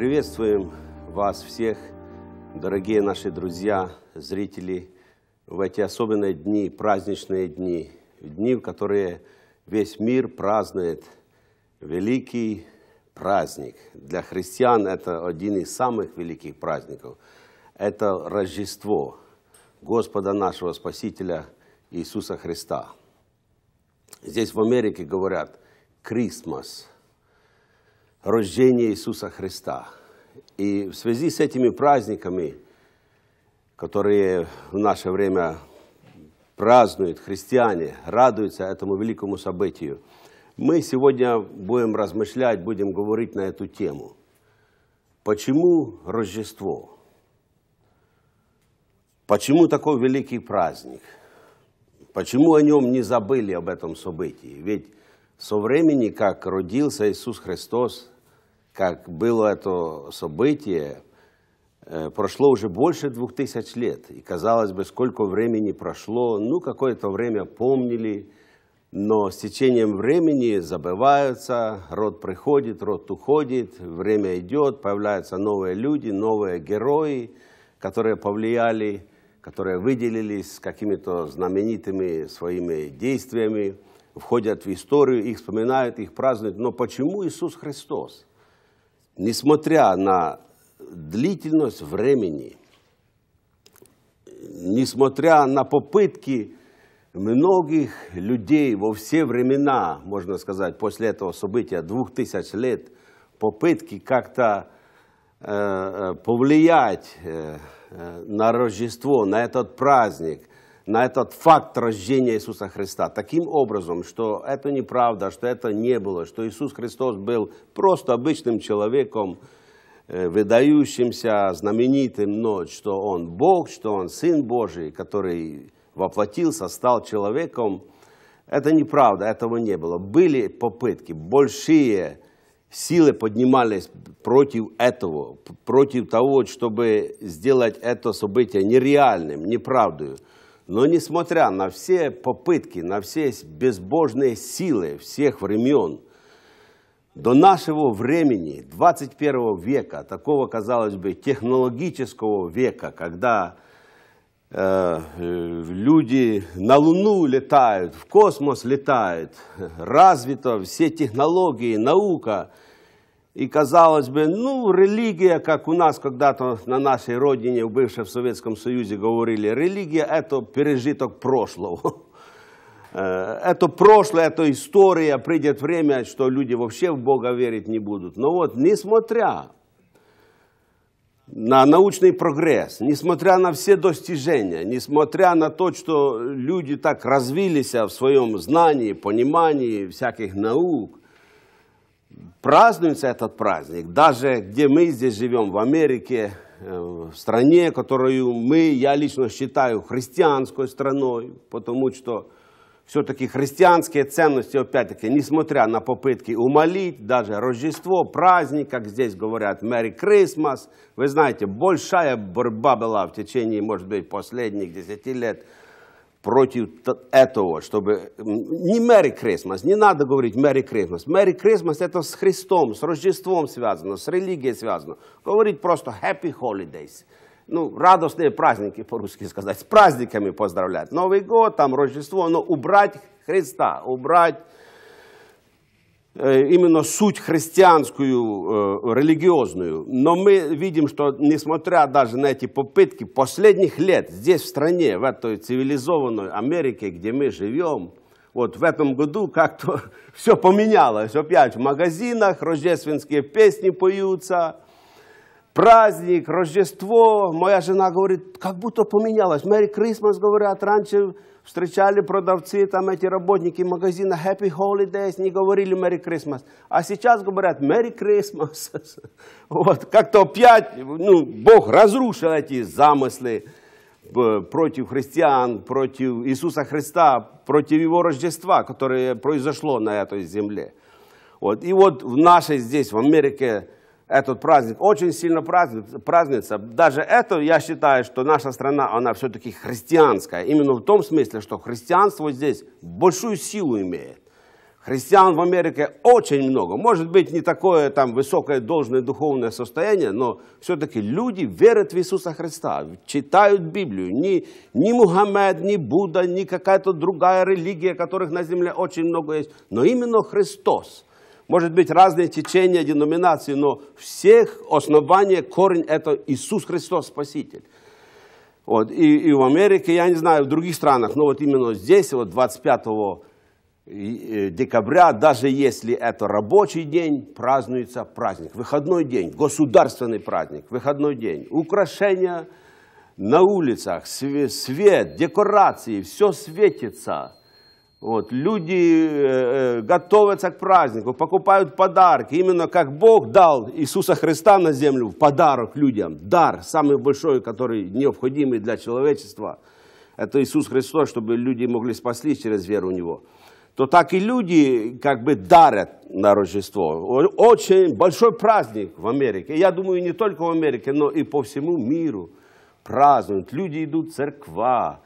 Приветствуем вас всех, дорогие наши друзья, зрители, в эти особенные дни, праздничные дни, дни, в которые весь мир празднует великий праздник. Для христиан это один из самых великих праздников. Это Рождество Господа нашего Спасителя Иисуса Христа. Здесь в Америке говорят «Крисмас», рождения Иисуса Христа. И в связи с этими праздниками, которые в наше время празднуют христиане, радуются этому великому событию, мы сегодня будем размышлять, будем говорить на эту тему. Почему Рождество? Почему такой великий праздник? Почему о нем не забыли, об этом событии? Ведь со времени, как родился Иисус Христос, как было это событие, э, прошло уже больше двух тысяч лет. И казалось бы, сколько времени прошло, ну, какое-то время помнили, но с течением времени забываются, род приходит, род уходит, время идет, появляются новые люди, новые герои, которые повлияли, которые выделились какими-то знаменитыми своими действиями, входят в историю, их вспоминают, их празднуют. Но почему Иисус Христос? несмотря на длительность времени, несмотря на попытки многих людей во все времена, можно сказать, после этого события, двух тысяч лет, попытки как-то э, э повлиять э, э, на Рождество, на этот праздник, на этот факт рождения Иисуса Христа таким образом, что это неправда, что это не было, что Иисус Христос был просто обычным человеком, э, выдающимся, знаменитым, но что Он Бог, что Он Сын Божий, который воплотился, стал человеком, это неправда, этого не было. Были попытки, большие силы поднимались против этого, против того, чтобы сделать это событие нереальным, неправдой. Но несмотря на все попытки, на все безбожные силы всех времен, до нашего времени, 21 века, такого, казалось бы, технологического века, когда э, люди на Луну летают, в космос летают, развита все технологии, наука – и казалось бы, ну, религия, как у нас когда-то на нашей родине, в бывшем Советском Союзе говорили, религия – это пережиток прошлого. Э, это прошлое, это история, придет время, что люди вообще в Бога верить не будут. Но вот, несмотря на научный прогресс, несмотря на все достижения, несмотря на то, что люди так развились в своем знании, понимании всяких наук, празднуется этот праздник, даже где мы здесь живем, в Америке, э, в стране, которую мы, я лично считаю христианской страной, потому что все-таки христианские ценности, опять-таки, несмотря на попытки умолить, даже Рождество, праздник, как здесь говорят, Merry Christmas, вы знаете, большая борьба была в течение, может быть, последних десяти лет – против этого, чтобы... Не Merry Christmas, не надо говорить Merry Christmas. Merry Christmas это с Христом, с Рождеством связано, с религией связано. Говорить просто Happy Holidays. Ну, радостные праздники, по-русски сказать, с праздниками поздравлять. Новый год, там Рождество, но убрать Христа, убрать Э, именно суть христианскую, э, религиозную. Но мы видим, что несмотря даже на эти попытки последних лет здесь в стране, в этой цивилизованной Америке, где мы живем, вот в этом году как-то все поменялось. Опять в магазинах рождественские песни поются, праздник, Рождество. Моя жена говорит, как будто поменялось. Мэри Крисмас говорят, раньше встречали продавцы, там эти работники магазина Happy Holidays, не говорили Merry Christmas. А сейчас говорят Merry Christmas. Вот, как-то опять, ну, Бог разрушил эти замыслы э, против христиан, против Иисуса Христа, против Его Рождества, которое произошло на этой земле. Вот. И вот в нашей здесь, в Америке, этот праздник очень сильно празднуется. Даже это, я считаю, что наша страна, она все-таки христианская. Именно в том смысле, что христианство здесь большую силу имеет. Христиан в Америке очень много. Может быть, не такое там высокое должное духовное состояние, но все-таки люди верят в Иисуса Христа, читают Библию. Ни, ни Мухаммед, ни Будда, ни какая-то другая религия, которых на земле очень много есть. Но именно Христос – может быть, разные течения, деноминации, но всех основание, корень – это Иисус Христос Спаситель. Вот. И, и в Америке, я не знаю, в других странах, но вот именно здесь, вот 25 э, декабря, даже если это рабочий день, празднуется праздник, выходной день, государственный праздник, выходной день, украшения на улицах, свет, декорации, все светится – вот, люди э, э, готовятся к празднику, покупают подарки, именно как Бог дал Иисуса Христа на землю в подарок людям. Дар, самый большой, который необходимый для человечества, это Иисус Христос, чтобы люди могли спастись через веру в Него. То так и люди как бы дарят на Рождество. Очень большой праздник в Америке. Я думаю, не только в Америке, но и по всему миру празднуют. Люди идут в церква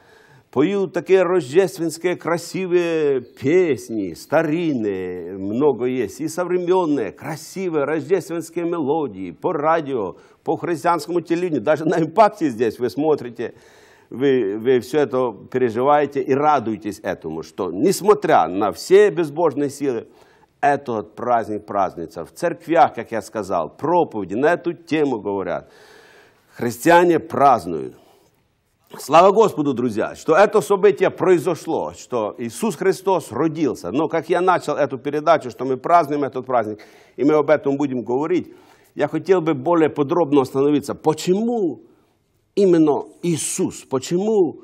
поют такие рождественские красивые песни, старинные, много есть, и современные, красивые рождественские мелодии по радио, по христианскому телевидению, даже на импакте здесь вы смотрите, вы, вы все это переживаете и радуетесь этому, что несмотря на все безбожные силы, этот праздник празднится В церквях, как я сказал, проповеди на эту тему говорят. Христиане празднуют. Слава Господу, друзья, что это событие произошло, что Иисус Христос родился. Но как я начал эту передачу, что мы празднуем этот праздник, и мы об этом будем говорить, я хотел бы более подробно остановиться. Почему именно Иисус? Почему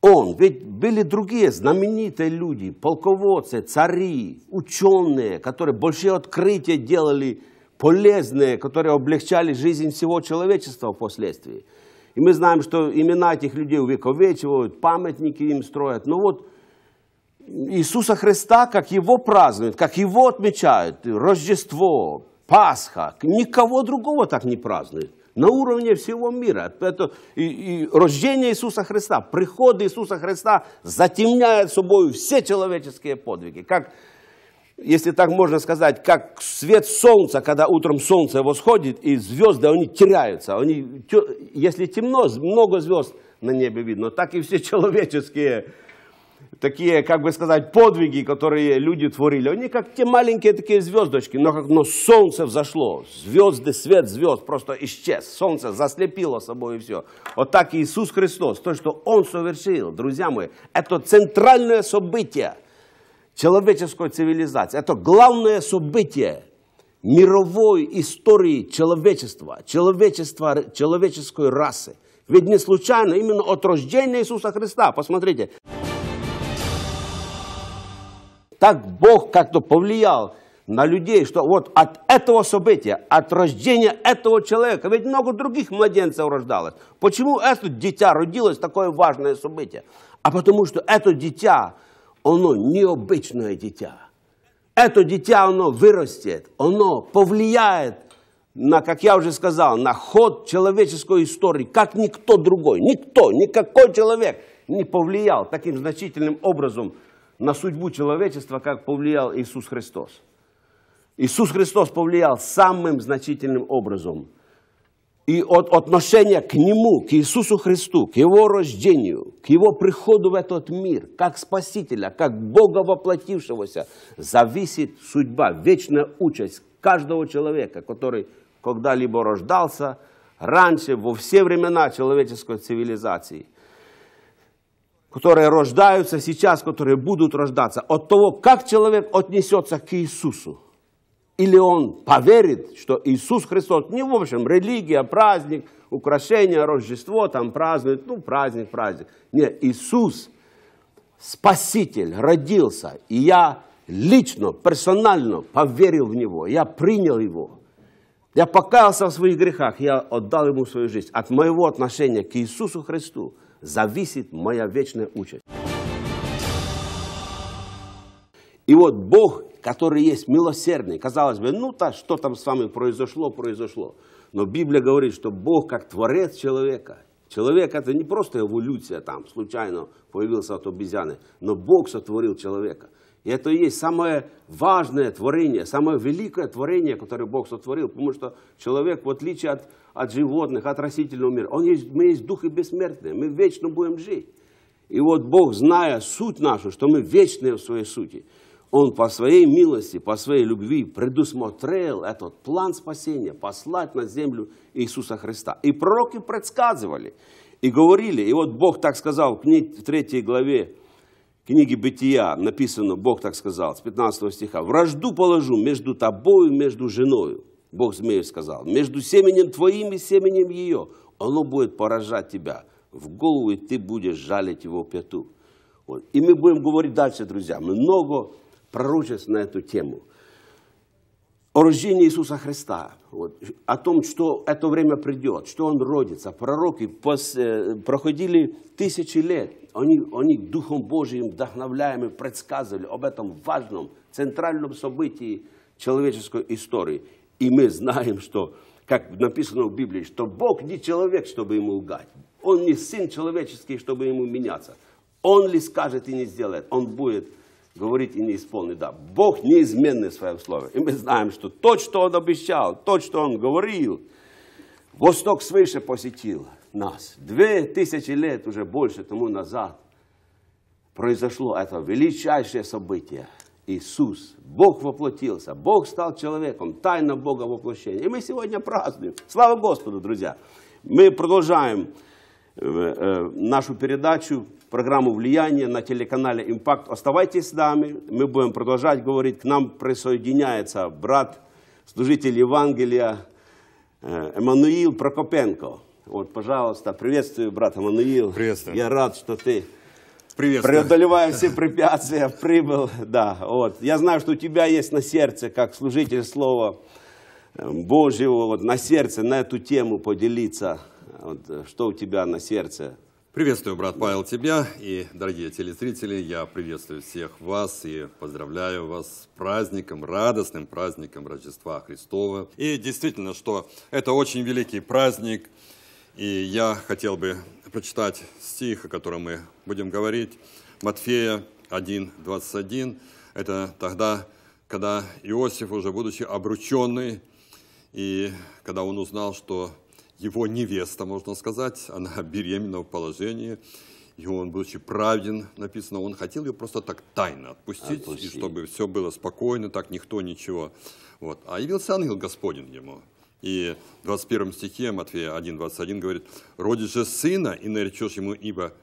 Он? Ведь были другие знаменитые люди, полководцы, цари, ученые, которые большие открытия делали, полезные, которые облегчали жизнь всего человечества впоследствии. И мы знаем, что имена этих людей увековечивают, памятники им строят. Но вот Иисуса Христа, как Его празднуют, как Его отмечают, Рождество, Пасха, никого другого так не празднуют. На уровне всего мира. Это и, и рождение Иисуса Христа, приход Иисуса Христа затемняет собой все человеческие подвиги. Как если так можно сказать, как свет солнца, когда утром солнце восходит, и звезды, они теряются. Они, если темно, много звезд на небе видно. Так и все человеческие такие, как бы сказать, подвиги, которые люди творили, они как те маленькие такие звездочки, но как но солнце взошло, звезды, свет звезд просто исчез, солнце заслепило собой и все. Вот так Иисус Христос, то, что Он совершил, друзья мои, это центральное событие – человеческой цивилизации. Это главное событие мировой истории человечества, человечества, человеческой расы. Ведь не случайно именно от рождения Иисуса Христа, посмотрите. Так Бог как-то повлиял на людей, что вот от этого события, от рождения этого человека, ведь много других младенцев рождалось. Почему это дитя родилось, такое важное событие? А потому что это дитя оно необычное дитя. Это дитя, оно вырастет, оно повлияет на, как я уже сказал, на ход человеческой истории, как никто другой, никто, никакой человек не повлиял таким значительным образом на судьбу человечества, как повлиял Иисус Христос. Иисус Христос повлиял самым значительным образом – и от отношения к Нему, к Иисусу Христу, к Его рождению, к Его приходу в этот мир, как Спасителя, как Бога воплотившегося, зависит судьба, вечная участь каждого человека, который когда-либо рождался раньше, во все времена человеческой цивилизации, которые рождаются сейчас, которые будут рождаться, от того, как человек отнесется к Иисусу или он поверит, что Иисус Христос, не в общем, религия, праздник, украшение, Рождество, там празднуют, ну, праздник, праздник. Нет, Иисус, Спаситель, родился, и я лично, персонально поверил в Него, я принял Его. Я покаялся в своих грехах, я отдал Ему свою жизнь. От моего отношения к Иисусу Христу зависит моя вечная участь. И вот Бог, который есть милосердный, казалось бы, ну то, что там с вами произошло, произошло. Но Библия говорит, что Бог как творец человека. Человек это не просто эволюция там, случайно появился от обезьяны, но Бог сотворил человека. И это и есть самое важное творение, самое великое творение, которое Бог сотворил. Потому что человек, в отличие от, от животных, от растительного мира, он есть, мы есть духи бессмертные, мы вечно будем жить. И вот Бог, зная суть нашу, что мы вечные в своей сути, он по своей милости, по своей любви предусмотрел этот план спасения, послать на землю Иисуса Христа. И пророки предсказывали, и говорили. И вот Бог так сказал в, книге, в 3 главе книги Бытия, написано, Бог так сказал, с 15 стиха. «Вражду положу между тобою и между женою». Бог змею сказал, между семенем твоим и семенем ее. Оно будет поражать тебя в голову, и ты будешь жалить его пяту. Вот. И мы будем говорить дальше, друзья, много пророчеств на эту тему. О рождении Иисуса Христа, вот, о том, что это время придет, что Он родится. Пророки после, э, проходили тысячи лет, они, они Духом Божиим, вдохновляемы предсказывали об этом важном, центральном событии человеческой истории. И мы знаем, что, как написано в Библии, что Бог не человек, чтобы ему лгать. Он не сын человеческий, чтобы ему меняться. Он ли скажет и не сделает, он будет говорит и не исполнит. Да, Бог неизменный в своем слове. И мы знаем, что то, что Он обещал, то, что Он говорил, Восток свыше посетил нас. Две тысячи лет уже больше тому назад произошло это величайшее событие. Иисус, Бог воплотился, Бог стал человеком, тайна Бога воплощения. И мы сегодня празднуем. Слава Господу, друзья! Мы продолжаем э, э, нашу передачу программу влияния на телеканале «Импакт». Оставайтесь с нами, мы будем продолжать говорить. К нам присоединяется брат, служитель Евангелия э, Эммануил Прокопенко. Вот, пожалуйста, приветствую, брат Эммануил. Приветствую. Я рад, что ты Приветствую. преодолевая все препятствия, прибыл. Да, вот. Я знаю, что у тебя есть на сердце, как служитель Слова э, Божьего, вот, на сердце, на эту тему поделиться. Вот, э, что у тебя на сердце Приветствую, брат Павел, тебя и, дорогие телезрители, я приветствую всех вас и поздравляю вас с праздником, радостным праздником Рождества Христова. И действительно, что это очень великий праздник, и я хотел бы прочитать стих, о котором мы будем говорить, Матфея 1:21. Это тогда, когда Иосиф, уже будучи обрученный, и когда он узнал, что его невеста, можно сказать, она беременна в положении, и он, будучи праведен, написано, он хотел ее просто так тайно отпустить, отпустить. и чтобы все было спокойно, так никто ничего. Вот. А явился ангел Господень ему. И в 21 стихе Матфея 1, 21 говорит, «Родишь же сына, и наречешь ему ибо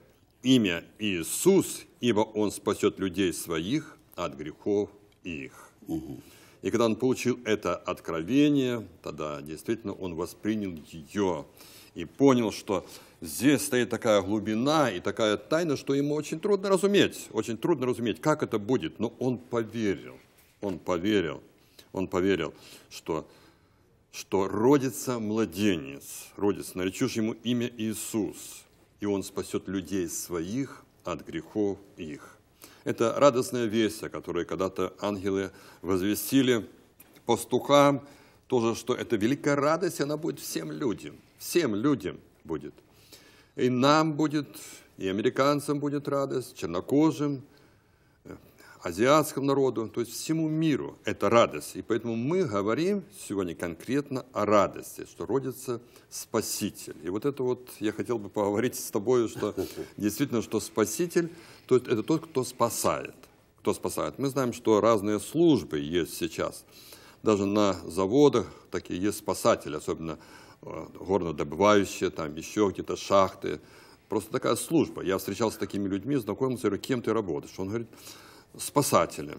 имя Иисус, ибо он спасет людей своих от грехов их». Угу. И когда он получил это откровение, тогда действительно он воспринял ее и понял, что здесь стоит такая глубина и такая тайна, что ему очень трудно разуметь, очень трудно разуметь, как это будет. Но он поверил, он поверил, он поверил, что, что родится младенец, родится, наречешь ему имя Иисус, и он спасет людей своих от грехов их. Это радостная весть, о которой когда-то ангелы возвестили пастухам, тоже, что это великая радость, она будет всем людям, всем людям будет. И нам будет, и американцам будет радость, чернокожим – азиатскому народу, то есть всему миру это радость. И поэтому мы говорим сегодня конкретно о радости, что родится Спаситель. И вот это вот я хотел бы поговорить с тобой, что действительно, что Спаситель, то есть это тот, кто спасает. Кто спасает? Мы знаем, что разные службы есть сейчас. Даже на заводах такие есть спасатели, особенно э, горнодобывающие, там еще где-то шахты. Просто такая служба. Я встречался с такими людьми, знакомился, говорю, кем ты работаешь? Он говорит, спасателя.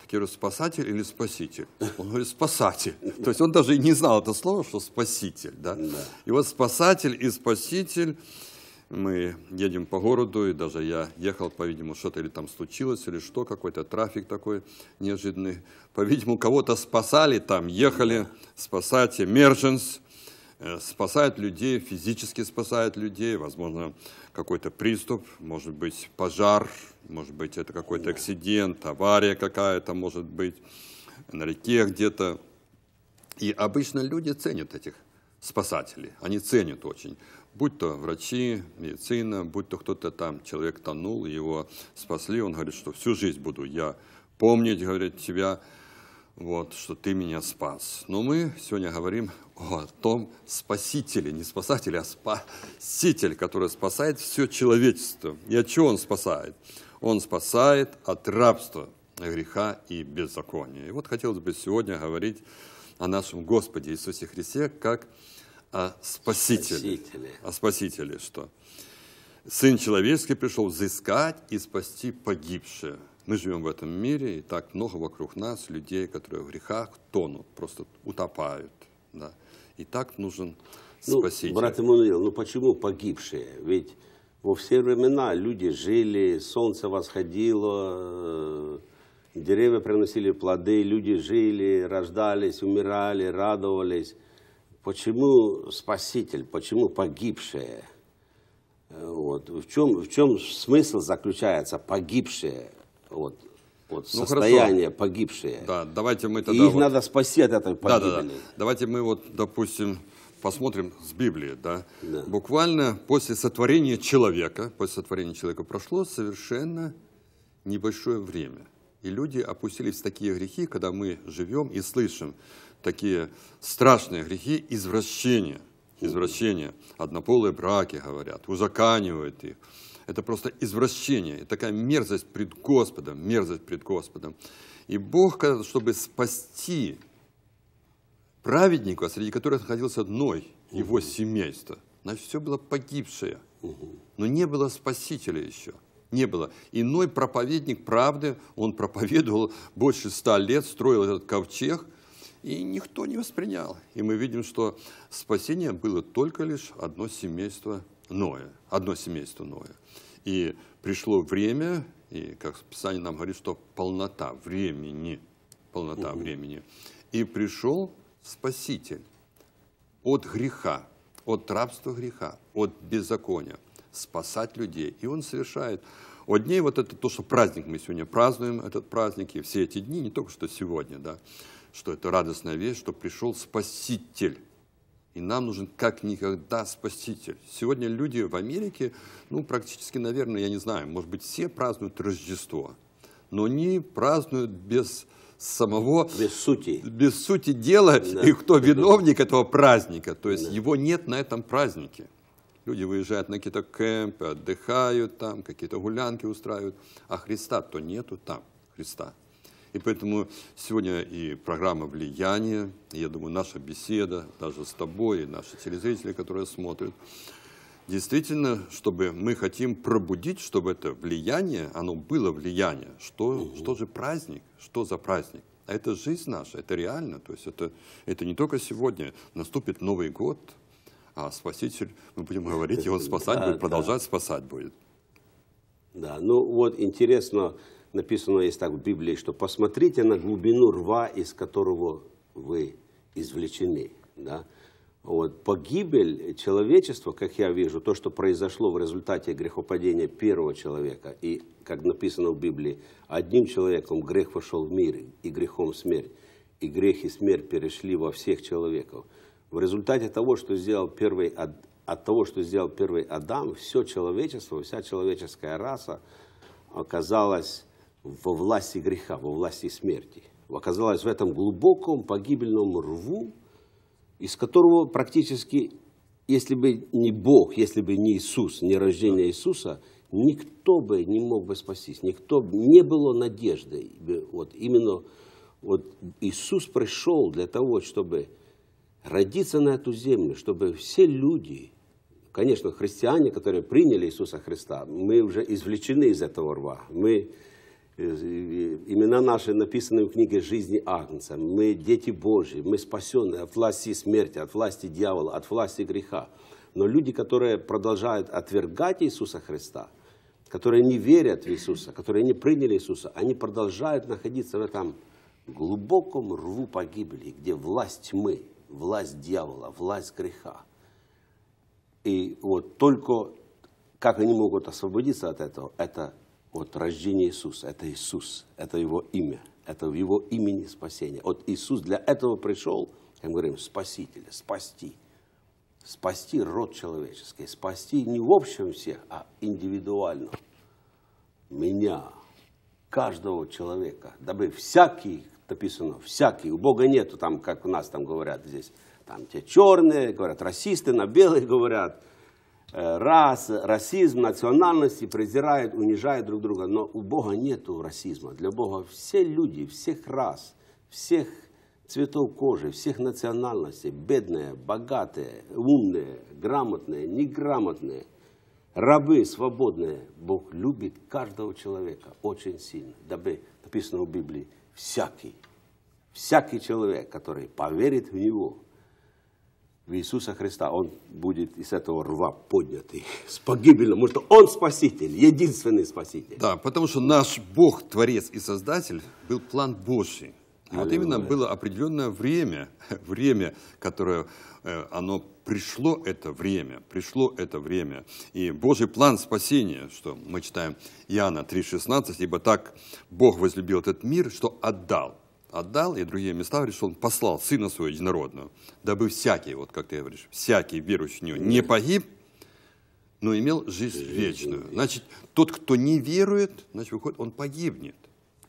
такие говорю, спасатель или спаситель? Он говорит, спасатель. То есть он даже и не знал это слово, что спаситель. Да? Да. И вот спасатель и спаситель, мы едем по городу, и даже я ехал, по-видимому, что-то или там случилось, или что, какой-то трафик такой неожиданный. По-видимому, кого-то спасали там, ехали, спасать, emergence, э, спасают людей, физически спасают людей, возможно, какой-то приступ, может быть пожар, может быть это какой-то акцидент, авария какая-то, может быть на реке где-то. И обычно люди ценят этих спасателей, они ценят очень. Будь то врачи, медицина, будь то кто-то там, человек тонул, его спасли, он говорит, что всю жизнь буду я помнить, говорит, тебя, вот, что ты меня спас. Но мы сегодня говорим о том спасителе, не спасателе, а спаситель, который спасает все человечество. И от чего он спасает? Он спасает от рабства, греха и беззакония. И вот хотелось бы сегодня говорить о нашем Господе Иисусе Христе как о спасителе. спасителе. О спасителе, что Сын человеческий пришел взыскать и спасти погибшее – мы живем в этом мире, и так много вокруг нас людей, которые в грехах тонут, просто утопают. Да. И так нужен ну, спаситель. Брат Эммануил, ну почему погибшие? Ведь во все времена люди жили, солнце восходило, э, деревья приносили плоды, люди жили, рождались, умирали, радовались. Почему спаситель, почему погибшие? Э, вот. В, чем, в чем смысл заключается погибшие? вот, вот ну, состояние хорошо. погибшие. Да, давайте мы тогда... И их вот... надо спасти от этой погибели. Да, да, да. Давайте мы вот, допустим, посмотрим с Библии, да? да. Буквально после сотворения человека, после сотворения человека прошло совершенно небольшое время. И люди опустились в такие грехи, когда мы живем и слышим такие страшные грехи извращения. Извращения. Однополые браки, говорят, узаканивают их. Это просто извращение, такая мерзость пред Господом, мерзость пред Господом. И Бог, чтобы спасти праведника, среди которых находился Ной, его угу. семейство, значит, все было погибшее. Угу. Но не было спасителя еще. Не было. Иной проповедник правды, он проповедовал больше ста лет, строил этот ковчег, и никто не воспринял. И мы видим, что спасение было только лишь одно семейство Ноя, одно семейство Ноя. И пришло время, и как Писание нам говорит, что полнота времени, полнота угу. времени. И пришел Спаситель от греха, от рабства греха, от беззакония, спасать людей. И он совершает от дней вот это то, что праздник мы сегодня празднуем, этот праздник, и все эти дни, не только что сегодня, да, что это радостная вещь, что пришел Спаситель и нам нужен как никогда спаситель. Сегодня люди в Америке, ну, практически, наверное, я не знаю, может быть, все празднуют Рождество. Но они празднуют без самого... Без сути. Без сути дела, да. и кто виновник да. этого праздника. То есть да. его нет на этом празднике. Люди выезжают на какие-то кемпы, отдыхают там, какие-то гулянки устраивают. А Христа-то нету там, Христа. И поэтому сегодня и программа влияния, я думаю, наша беседа, даже с тобой, и наши телезрители, которые смотрят, действительно, чтобы мы хотим пробудить, чтобы это влияние, оно было влияние. Что, угу. что же праздник? Что за праздник? А это жизнь наша, это реально. То есть это, это не только сегодня. Наступит Новый год, а Спаситель, мы будем говорить, его спасать будет, продолжать спасать будет. Да, ну вот интересно, написано есть так в Библии, что посмотрите на глубину рва, из которого вы извлечены. Да? Вот. Погибель человечества, как я вижу, то, что произошло в результате грехопадения первого человека, и, как написано в Библии, одним человеком грех вошел в мир, и грехом смерть, и грех и смерть перешли во всех человеков. В результате того, что сделал первый, от, от того, что сделал первый Адам, все человечество, вся человеческая раса оказалась во власти греха, во власти смерти. Оказалась в этом глубоком погибельном рву, из которого практически, если бы не Бог, если бы не Иисус, не рождение Иисуса, никто бы не мог бы спастись, никто не было надежды. Вот именно вот Иисус пришел для того, чтобы родиться на эту землю, чтобы все люди, конечно, христиане, которые приняли Иисуса Христа, мы уже извлечены из этого рва, мы Э, э, имена наши написаны в книге жизни Агнца. Мы дети Божьи, мы спасены от власти смерти, от власти дьявола, от власти греха. Но люди, которые продолжают отвергать Иисуса Христа, которые не верят в Иисуса, которые не приняли Иисуса, они продолжают находиться в этом глубоком рву погибели, где власть мы, власть дьявола, власть греха. И вот только как они могут освободиться от этого, это вот рождение Иисуса. Это Иисус, это Его имя, это в Его имени спасение. Вот Иисус для этого пришел, как мы говорим, Спасителя, спасти. Спасти род человеческий, спасти не в общем всех, а индивидуально. Меня, каждого человека, дабы всякий, написано, всякий, у Бога нету там, как у нас там говорят здесь, там те черные, говорят, расисты, на белые говорят, Э, расы, расизм, национальности презирают, унижают друг друга. Но у Бога нет расизма. Для Бога все люди, всех рас, всех цветов кожи, всех национальностей, бедные, богатые, умные, грамотные, неграмотные, рабы, свободные. Бог любит каждого человека очень сильно. Дабы написано в Библии, всякий, всякий человек, который поверит в Него – в Иисуса Христа, он будет из этого рва поднятый, с погибельным, потому что он спаситель, единственный спаситель. Да, потому что наш Бог, Творец и Создатель, был план Божий. И вот именно было определенное время, время, которое э, оно пришло это время, пришло это время. И Божий план спасения, что мы читаем Иоанна 3,16, ибо так Бог возлюбил этот мир, что отдал отдал, и другие места, говорит, что он послал сына своего единородного, дабы всякий, вот как ты говоришь, всякий верующий в него не погиб, но имел жизнь вечную. Значит, тот, кто не верует, значит, выходит, он погибнет.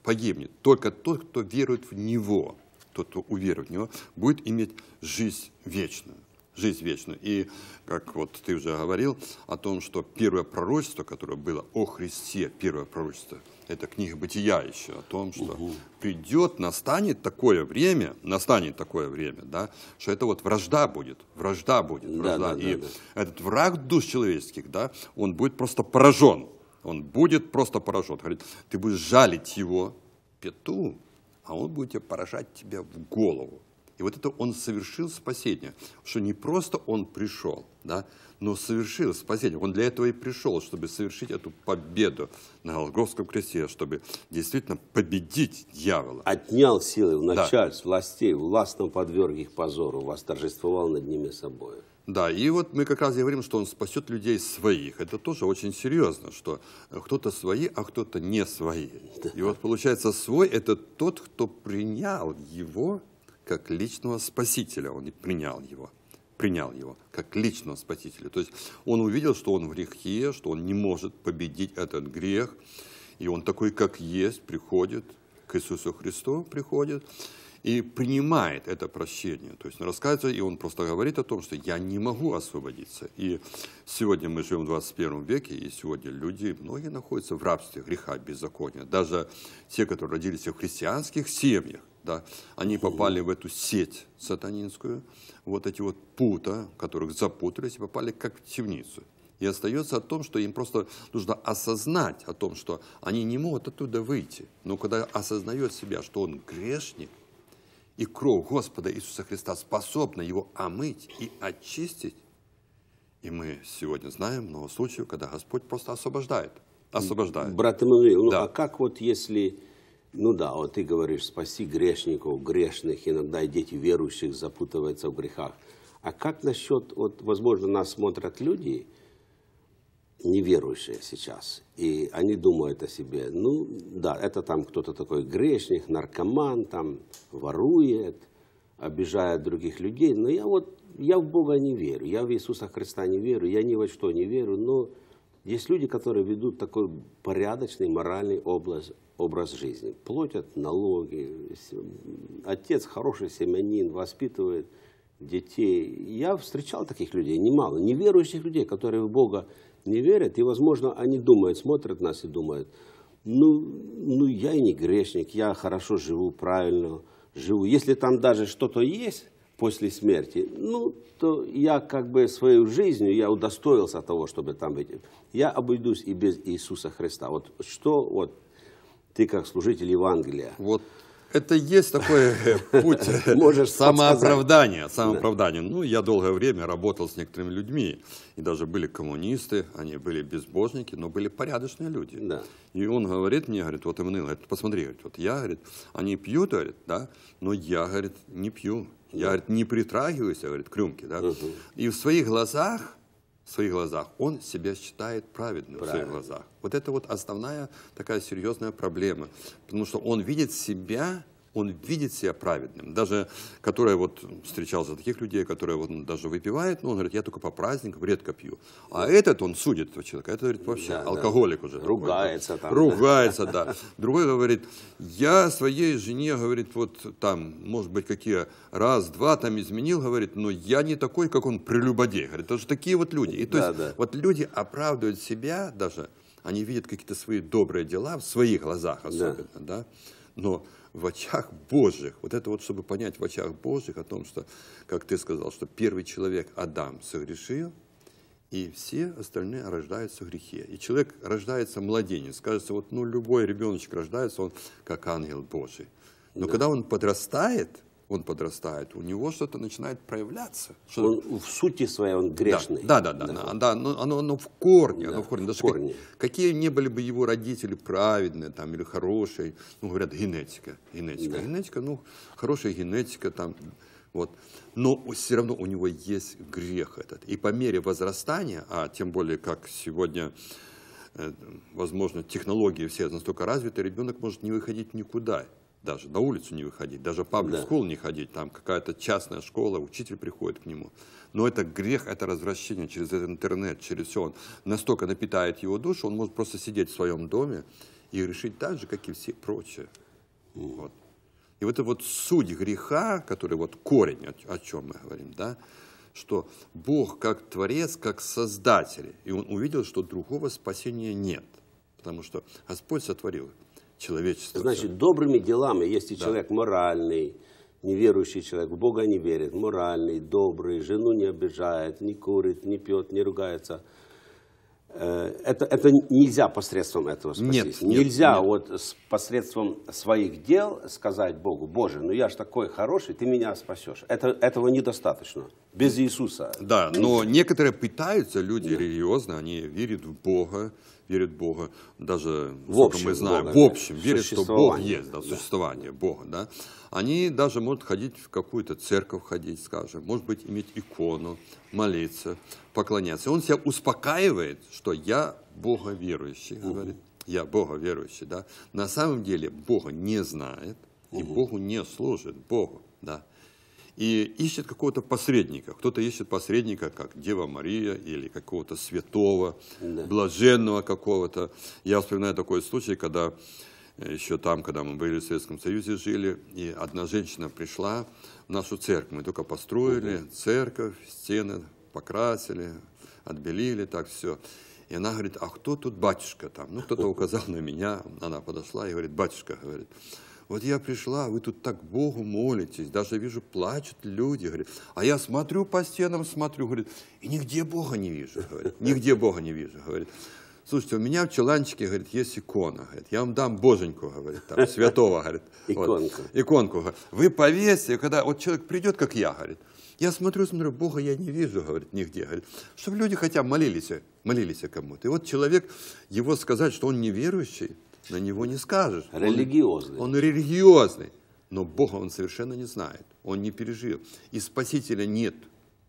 Погибнет. Только тот, кто верует в него, тот, кто уверует в него, будет иметь жизнь вечную. Жизнь вечную. И, как вот ты уже говорил, о том, что первое пророчество, которое было о Христе, первое пророчество – это книга бытия еще, о том, что угу. придет, настанет такое время, настанет такое время, да, что это вот вражда будет, вражда будет, вражда. да, и да, да. этот враг душ человеческих, да, он будет просто поражен, он будет просто поражен. Говорит, ты будешь жалить его пету, а он будет поражать тебя в голову вот это он совершил спасение, что не просто он пришел, да, но совершил спасение. Он для этого и пришел, чтобы совершить эту победу на Голгофском кресте, чтобы действительно победить дьявола. Отнял силы у начальств, да. властей, властно подверг их позору, восторжествовал над ними собой. Да, и вот мы как раз говорим, что он спасет людей своих. Это тоже очень серьезно, что кто-то свои, а кто-то не свои. И вот получается, свой – это тот, кто принял его как личного спасителя, он принял его, принял его как личного спасителя. То есть он увидел, что он в грехе, что он не может победить этот грех, и он такой, как есть, приходит к Иисусу Христу, приходит и принимает это прощение. То есть он рассказывает, и он просто говорит о том, что я не могу освободиться. И сегодня мы живем в 21 веке, и сегодня люди, многие находятся в рабстве греха, беззакония. Даже те, которые родились в христианских семьях, да, они попали в эту сеть сатанинскую, вот эти вот пута, которых запутались, попали как в темницу. И остается о том, что им просто нужно осознать о том, что они не могут оттуда выйти. Но когда осознает себя, что он грешник, и кровь Господа Иисуса Христа способна его омыть и очистить, и мы сегодня знаем много случаев, когда Господь просто освобождает. Освобождает. Брат Эммануил, ну а как вот если ну да, вот ты говоришь, спаси грешников, грешных, иногда и дети верующих запутываются в грехах. А как насчет, вот, возможно, нас смотрят люди, неверующие сейчас, и они думают о себе, ну да, это там кто-то такой грешник, наркоман, там ворует, обижает других людей, но я вот, я в Бога не верю, я в Иисуса Христа не верю, я ни во что не верю, но есть люди, которые ведут такой порядочный моральный образ, образ жизни. Платят налоги. Отец хороший семьянин, воспитывает детей. Я встречал таких людей немало. Неверующих людей, которые в Бога не верят. И, возможно, они думают, смотрят нас и думают, ну, ну я и не грешник, я хорошо живу, правильно живу. Если там даже что-то есть, после смерти, ну, то я как бы своей жизнью, я удостоился того, чтобы там быть. Я обойдусь и без Иисуса Христа. Вот что вот ты как служитель Евангелия. Вот это есть такой путь Можешь самооправдания. самооправдания. Ну, я долгое время работал с некоторыми людьми. И даже были коммунисты, они были безбожники, но были порядочные люди. Да. И он говорит мне, говорит, вот и Эммануил, посмотри, говорит, вот я, говорит, они пьют, говорит, да, но я, говорит, не пью. Я, говорит, не притрагиваюсь, я, говорит, к рюмке, да? Угу. И в своих глазах, в своих глазах, он себя считает праведным Правильно. в своих глазах. Вот это вот основная такая серьезная проблема. Потому что он видит себя он видит себя праведным. Даже, которая вот встречал за таких людей, которые вот даже выпивает, но ну, он говорит, я только по праздникам редко пью. А этот, он судит этого человека, это говорит, вообще да, алкоголик да. уже. Ругается такой, там. Ругается, да. Другой говорит, я своей жене, говорит, вот там, может быть, какие раз, два там изменил, говорит, но я не такой, как он прелюбодей. Говорит, это же такие вот люди. И то да, есть да. вот люди оправдывают себя даже, они видят какие-то свои добрые дела в своих глазах особенно, да. да? Но в очах Божьих. Вот это вот, чтобы понять в очах Божьих о том, что, как ты сказал, что первый человек Адам согрешил, и все остальные рождаются в грехе. И человек рождается младенец. Кажется, вот ну, любой ребеночек рождается, он как ангел Божий. Но да. когда он подрастает, он подрастает, у него что-то начинает проявляться. Что он в сути своей он грешный. Да, да, да, да, да. да оно, оно, оно в корне, да, оно в корне. Даже в корне. Как, какие не были бы его родители праведные там или хорошие, ну говорят генетика, генетика, да. генетика, ну хорошая генетика там, вот. Но все равно у него есть грех этот. И по мере возрастания, а тем более как сегодня э, возможно, технологии все настолько развиты, ребенок может не выходить никуда даже на улицу не выходить, даже в паблик да. не ходить, там какая-то частная школа, учитель приходит к нему. Но это грех, это развращение через этот интернет, через все. Он настолько напитает его душу, он может просто сидеть в своем доме и решить так же, как и все прочие. Mm. Вот. И вот это вот суть греха, который вот корень, о, о чем мы говорим, да, что Бог как Творец, как Создатель, и Он увидел, что другого спасения нет, потому что Господь сотворил человечества. Значит, добрыми делами, если да. человек моральный, неверующий человек, в Бога не верит, моральный, добрый, жену не обижает, не курит, не пьет, не ругается. Э, это, это нельзя посредством этого спастись. Нет, нельзя нет, вот посредством своих дел сказать Богу, Боже, ну я же такой хороший, ты меня спасешь. Это, этого недостаточно. Без Иисуса. Да, ну но некоторые пытаются, люди да. религиозно, они верят в Бога, верит в Бога, даже, в общем, мы знаем, Бога, в общем, верит, что Бог есть, да, существование да. Бога, да, они даже могут ходить в какую-то церковь ходить, скажем, может быть, иметь икону, молиться, поклоняться. Он себя успокаивает, что я Бога верующий, угу. говорит, я Бога верующий, да. На самом деле Бога не знает и Богу не служит, Богу, да и ищет какого-то посредника. Кто-то ищет посредника, как Дева Мария или какого-то святого, да. блаженного какого-то. Я вспоминаю такой случай, когда э, еще там, когда мы были в Советском Союзе, жили, и одна женщина пришла в нашу церковь. Мы только построили угу. церковь, стены покрасили, отбелили, так все. И она говорит, а кто тут батюшка там? Ну, кто-то указал на меня, она подошла и говорит, батюшка, говорит, вот я пришла, вы тут так Богу молитесь, даже вижу, плачут люди, говорит. А я смотрю по стенам, смотрю, говорит, и нигде Бога не вижу, говорит, нигде Бога не вижу, говорит. Слушайте, у меня в чуланчике, говорит, есть икона, говорит, я вам дам боженьку, говорит, там, святого, говорит. Иконку. Вот, иконку, говорит. Вы повесьте, когда вот человек придет, как я, говорит, я смотрю, смотрю, Бога я не вижу, говорит, нигде. Говорит, чтобы люди хотя молились, молились кому-то. И вот человек, его сказать, что он неверующий, на него не скажешь. Религиозный. Он, он религиозный, но Бога он совершенно не знает, он не пережил. И Спасителя нет,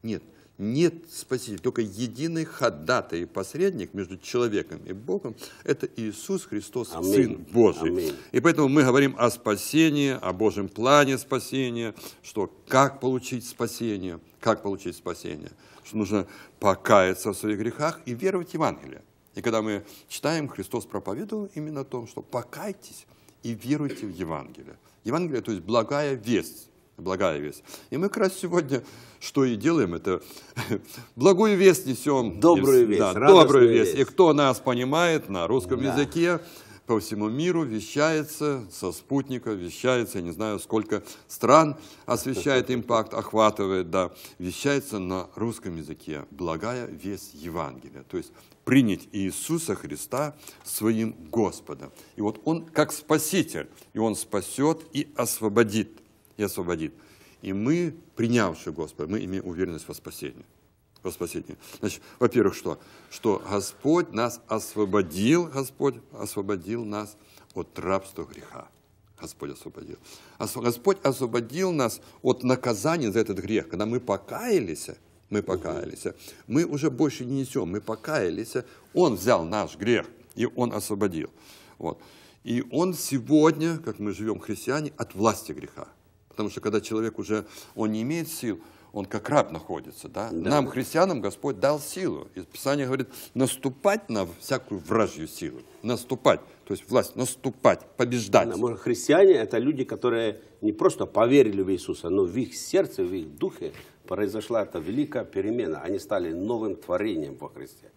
нет, нет Спасителя, только единый ходатай и посредник между человеком и Богом – это Иисус Христос, Аминь. Сын Божий. Аминь. И поэтому мы говорим о спасении, о Божьем плане спасения, что как получить спасение, как получить спасение, что нужно покаяться в своих грехах и веровать в Евангелие. И когда мы читаем, Христос проповедовал именно о том, что покайтесь и веруйте в Евангелие. Евангелие, то есть благая весть, благая весть. И мы как раз сегодня что и делаем, это благую весть несем. Добрую весть, да, добрую весть. весть. И кто нас понимает на русском да. языке, по всему миру, вещается со спутника, вещается, я не знаю, сколько стран освещает импакт, охватывает, да, вещается на русском языке. Благая весь Евангелие, то есть принять Иисуса Христа своим Господом. И вот Он как Спаситель, и Он спасет и освободит, и освободит. И мы, принявшие Господа, мы имеем уверенность во спасении во спасение. Значит, во-первых, что? Что Господь нас освободил, Господь освободил нас от рабства греха. Господь освободил. Господь освободил нас от наказания за этот грех. Когда мы покаялись, мы покаялись, мы уже больше не несем, мы покаялись, Он взял наш грех, и Он освободил. Вот. И Он сегодня, как мы живем христиане, от власти греха. Потому что когда человек уже, он не имеет сил, он как раб находится. Да? Да. Нам, христианам, Господь дал силу. И Писание говорит, наступать на всякую вражью силу. Наступать, то есть власть, наступать, побеждать. Да, может, христиане – это люди, которые не просто поверили в Иисуса, но в их сердце, в их духе произошла эта великая перемена. Они стали новым творением во Христе.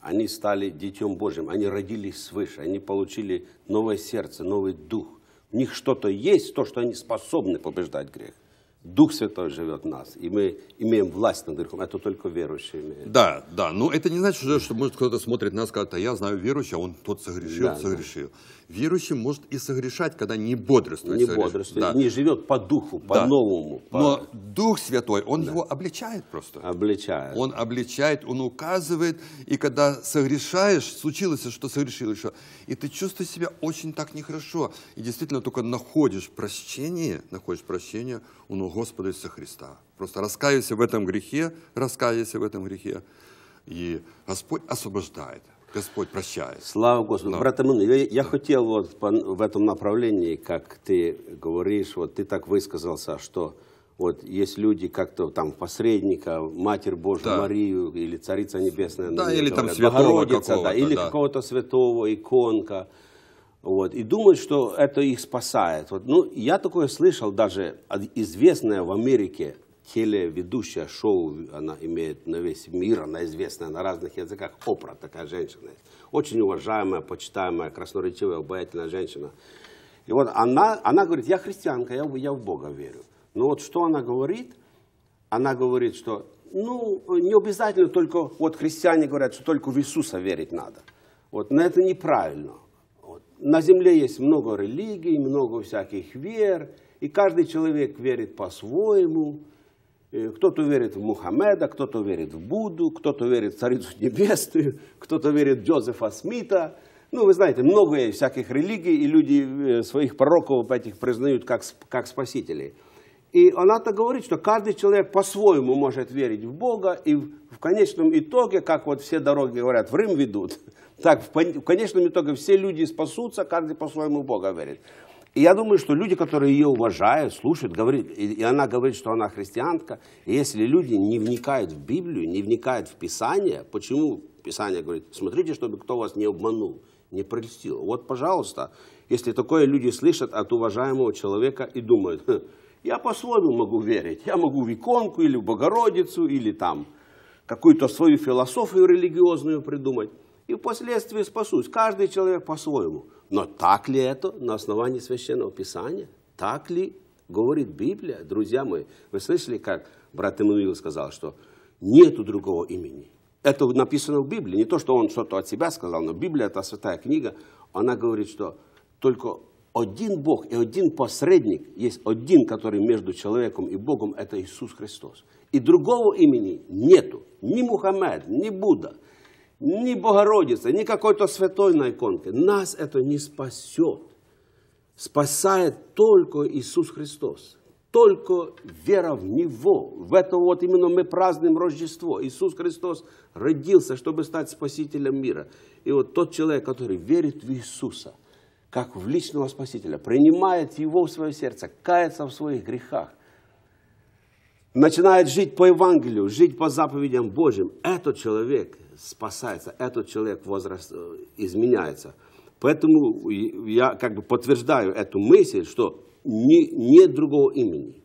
Они стали детем Божьим, они родились свыше, они получили новое сердце, новый дух. У них что-то есть, то, что они способны побеждать грех. Дух Святой живет в нас, и мы имеем власть над грехом. Это только верующие имеют. Да, да. Но это не значит, что, что может кто-то смотрит на нас и скажет, а я знаю верующий, а он тот согрешил, да, согрешил. Да. Верующий может и согрешать, когда не бодрствует. Не бодрствует, да. не живет по духу, по да. новому. По... Но Дух Святой, он да. его обличает просто. Обличает. Он обличает, он указывает. И когда согрешаешь, случилось, что согрешил еще, и ты чувствуешь себя очень так нехорошо. И действительно только находишь прощение, находишь прощение – у ног Господа Иисуса Христа. Просто раскаясь в этом грехе, раскаясь в этом грехе, и Господь освобождает. Господь прощает. Слава Господу. Да. Брат Эммануил, я, я да. хотел вот в этом направлении, как ты говоришь, вот ты так высказался, что вот есть люди как-то там посредника, Матерь Божью да. Марию или Царица Небесная. Да, или говорят, там святого Богородица, какого да, или да. какого-то святого, иконка вот, и думают, что это их спасает. Вот, ну, я такое слышал даже известная в Америке телеведущая шоу, она имеет на весь мир, она известная на разных языках, Опра такая женщина. Очень уважаемая, почитаемая, красноречивая, обаятельная женщина. И вот она, она говорит, я христианка, я, я в Бога верю. Но вот что она говорит? Она говорит, что ну, не обязательно только, вот христиане говорят, что только в Иисуса верить надо. Вот, но это неправильно на Земле есть много религий, много всяких вер, и каждый человек верит по-своему. Э, кто-то верит в Мухаммеда, кто-то верит в Будду, кто-то верит в Царицу Небесную, кто-то верит в Джозефа Смита. Ну, вы знаете, много всяких религий, и люди э, своих пророков этих признают как, как спасителей. И она-то говорит, что каждый человек по-своему может верить в Бога, и в конечном итоге, как вот все дороги говорят, в Рим ведут – так, в конечном итоге все люди спасутся, каждый по-своему Бога верит. И я думаю, что люди, которые ее уважают, слушают, говорят, и она говорит, что она христианка, и если люди не вникают в Библию, не вникают в Писание, почему Писание говорит, смотрите, чтобы кто вас не обманул, не прельстил. Вот, пожалуйста, если такое люди слышат от уважаемого человека и думают, «Хм, я по-своему могу верить, я могу в иконку или в Богородицу, или там какую-то свою философию религиозную придумать и впоследствии спасусь. Каждый человек по-своему. Но так ли это на основании Священного Писания? Так ли говорит Библия? Друзья мои, вы слышали, как брат Эммануил сказал, что нету другого имени. Это написано в Библии. Не то, что он что-то от себя сказал, но Библия, это святая книга, она говорит, что только один Бог и один посредник, есть один, который между человеком и Богом, это Иисус Христос. И другого имени нету. Ни Мухаммед, ни Будда, ни Богородица, ни какой-то святой на иконке. Нас это не спасет. Спасает только Иисус Христос. Только вера в Него. В это вот именно мы празднуем Рождество. Иисус Христос родился, чтобы стать спасителем мира. И вот тот человек, который верит в Иисуса, как в личного спасителя, принимает Его в свое сердце, кается в своих грехах, начинает жить по Евангелию, жить по заповедям Божьим, этот человек – спасается, этот человек возраст э, изменяется. Поэтому я как бы подтверждаю эту мысль, что ни, нет другого имени.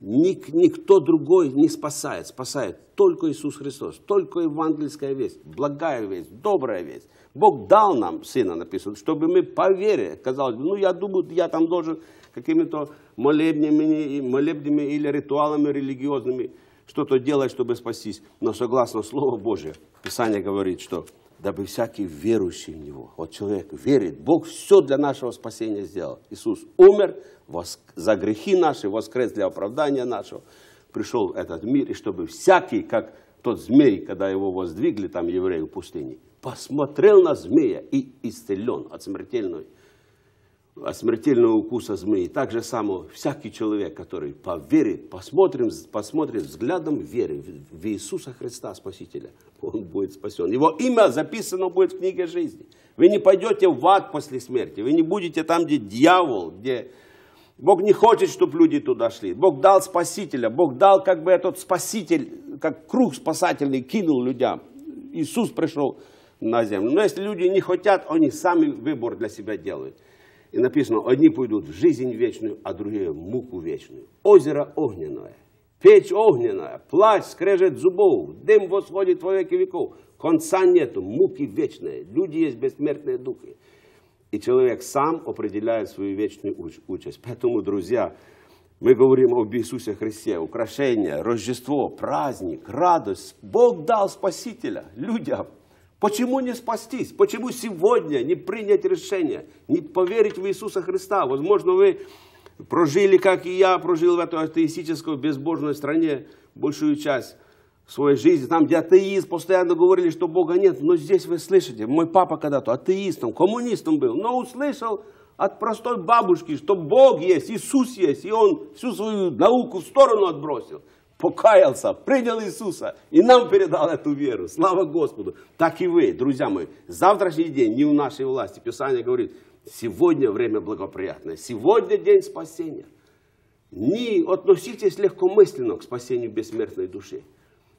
Ник, никто другой не спасает. Спасает только Иисус Христос, только евангельская весть, благая весть, добрая весть. Бог дал нам Сына, написано, чтобы мы поверили. Казалось бы, ну я думаю, я там должен какими-то молебнями, молебнями или ритуалами религиозными что-то делать, чтобы спастись. Но согласно Слову Божье, Писание говорит, что дабы всякий верующий в Него, вот человек верит, Бог все для нашего спасения сделал. Иисус умер воск... за грехи наши, воскрес для оправдания нашего, пришел в этот мир, и чтобы всякий, как тот змей, когда его воздвигли, там евреи в пустыне, посмотрел на змея и исцелен от смертельной от смертельного укуса змеи. Так же само всякий человек, который поверит, посмотрим, посмотрит взглядом веры в Иисуса Христа, Спасителя, он будет спасен. Его имя записано будет в книге жизни. Вы не пойдете в ад после смерти, вы не будете там, где дьявол, где... Бог не хочет, чтобы люди туда шли. Бог дал спасителя, Бог дал как бы этот спаситель, как круг спасательный кинул людям. Иисус пришел на землю. Но если люди не хотят, они сами выбор для себя делают. И написано, одни пойдут в жизнь вечную, а другие в муку вечную. Озеро огненное, печь огненная, плач скрежет зубов, дым восходит во веки веков. Конца нету, муки вечные, люди есть бессмертные духи. И человек сам определяет свою вечную участь. Поэтому, друзья, мы говорим об Иисусе Христе, украшение, Рождество, праздник, радость. Бог дал Спасителя людям. Почему не спастись? Почему сегодня не принять решение, не поверить в Иисуса Христа? Возможно, вы прожили, как и я прожил в этой атеистической безбожной стране большую часть своей жизни, там, где атеист, постоянно говорили, что Бога нет, но здесь вы слышите, мой папа когда-то атеистом, коммунистом был, но услышал от простой бабушки, что Бог есть, Иисус есть, и он всю свою науку в сторону отбросил – покаялся, принял Иисуса и нам передал эту веру. Слава Господу! Так и вы, друзья мои, завтрашний день не у нашей власти. Писание говорит, сегодня время благоприятное, сегодня день спасения. Не относитесь легкомысленно к спасению бессмертной души.